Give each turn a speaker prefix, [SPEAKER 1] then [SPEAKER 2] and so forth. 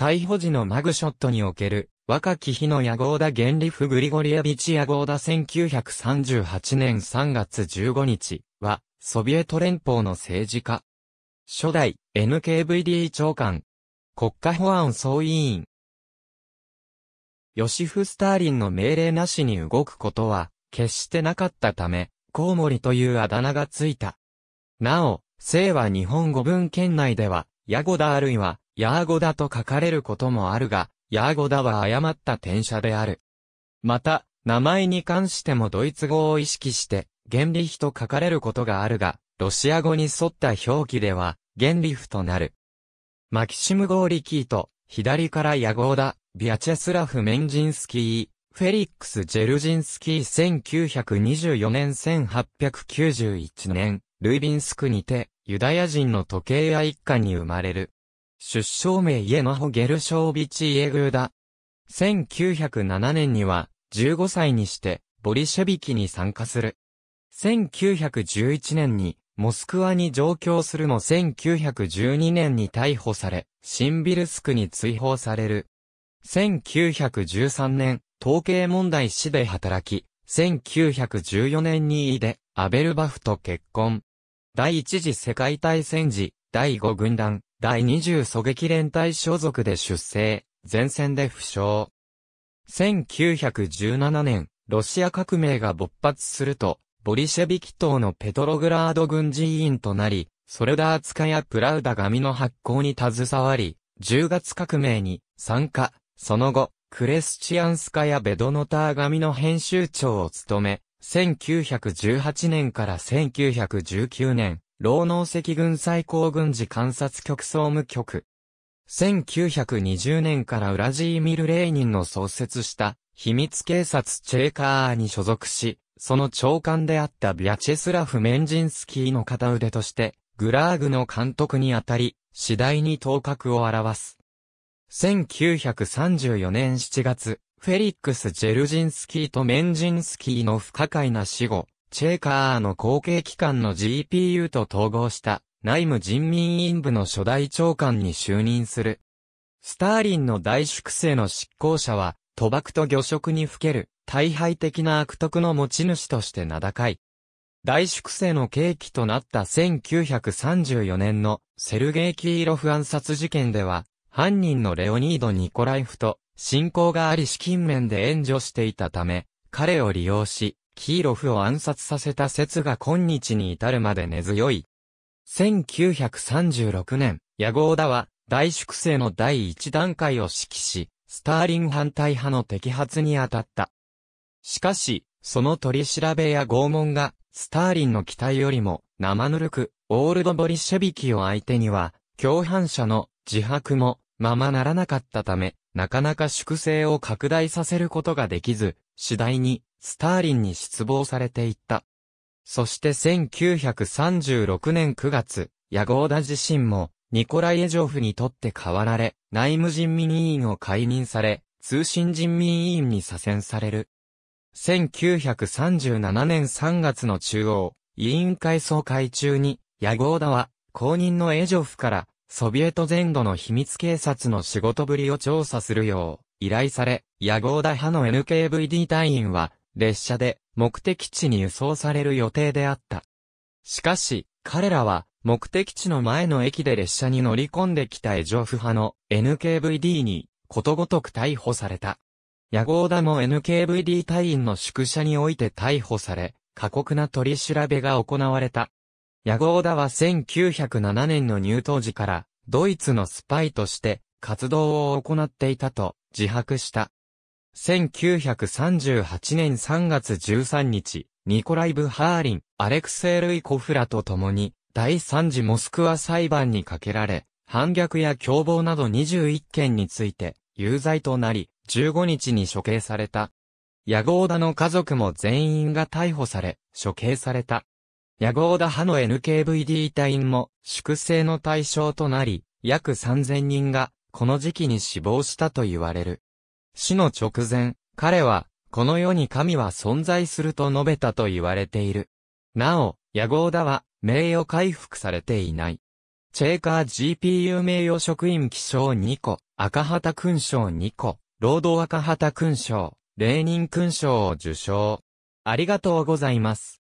[SPEAKER 1] 逮捕時のマグショットにおける、若き日のヤゴーダ・ゲンリフ・グリゴリアビチ・ヤゴーダ1938年3月15日は、ソビエト連邦の政治家。初代 NKVD 長官。国家保安総委員。ヨシフ・スターリンの命令なしに動くことは、決してなかったため、コウモリというあだ名がついた。なお、聖は日本語文圏内では、ヤゴダあるいは、ヤーゴダと書かれることもあるが、ヤーゴダは誤った転写である。また、名前に関してもドイツ語を意識して、原理費と書かれることがあるが、ロシア語に沿った表記では、原理夫となる。マキシム・ゴーリキーと、左からヤゴーダ、ビアチェスラフ・メンジンスキー、フェリックス・ジェルジンスキー1924年1891年、ルイビンスクにて、ユダヤ人の時計屋一家に生まれる。出生名イエマホ・ゲルショービチ・イエグーダ。1907年には、15歳にして、ボリシェビキに参加する。1911年に、モスクワに上京するも1912年に逮捕され、シンビルスクに追放される。1913年、統計問題市で働き、1914年にイで、アベルバフと結婚。第一次世界大戦時、第五軍団、第20狙撃連隊所属で出征、前線で負傷。1917年、ロシア革命が勃発すると、ボリシェビキ党のペトログラード軍人委員となり、ソルダーツカやプラウダ紙の発行に携わり、10月革命に参加、その後、クレスチアンスカやベドノター紙の編集長を務め、1918年から1919年、労農赤軍最高軍事観察局総務局。1920年からウラジーミル・レーニンの創設した秘密警察チェーカーに所属し、その長官であったビャチェスラフ・メンジンスキーの片腕として、グラーグの監督にあたり、次第に頭角を表す。1934年7月、フェリックス・ジェルジンスキーとメンジンスキーの不可解な死後、チェーカーの後継機関の GPU と統合した内務人民委員部の初代長官に就任する。スターリンの大粛清の執行者は、賭博と魚食にふける、大敗的な悪徳の持ち主として名高い。大粛清の契機となった1934年のセルゲイ・キーロフ暗殺事件では、犯人のレオニード・ニコライフと、信仰があり資金面で援助していたため、彼を利用し、キーロフを暗殺させた説が今日に至るまで根強い。1936年、ヤゴーダは、大粛清の第一段階を指揮し、スターリン反対派の摘発に当たった。しかし、その取り調べや拷問が、スターリンの期待よりも、生ぬるく、オールドボリシェビキを相手には、共犯者の自白も、ままならなかったため、なかなか粛清を拡大させることができず、次第に、スターリンに失望されていった。そして1936年9月、ヤゴーダ自身も、ニコライ・エジョフにとって代わられ、内務人民委員を解任され、通信人民委員に左遷される。1937年3月の中央、委員会総会中に、ヤゴーダは、公認のエジョフから、ソビエト全土の秘密警察の仕事ぶりを調査するよう、依頼され、ヤゴーダ派の NKVD 隊員は、列車で目的地に輸送される予定であった。しかし、彼らは目的地の前の駅で列車に乗り込んできたエジョフ派の NKVD にことごとく逮捕された。ヤゴーダも NKVD 隊員の宿舎において逮捕され、過酷な取り調べが行われた。ヤゴーダは1907年の入党時から、ドイツのスパイとして活動を行っていたと自白した。1938年3月13日、ニコライブ・ハーリン、アレクセイ・ルイ・コフラと共に、第3次モスクワ裁判にかけられ、反逆や共謀など21件について、有罪となり、15日に処刑された。ヤゴーダの家族も全員が逮捕され、処刑された。ヤゴーダ派の NKVD 隊員も粛清の対象となり、約3000人がこの時期に死亡したと言われる。死の直前、彼は、この世に神は存在すると述べたと言われている。なお、ヤゴーダは、名誉回復されていない。チェーカー GPU 名誉職員記章2個、赤旗勲章2個、労働赤旗勲章、レーニン勲章を受章。ありがとうございます。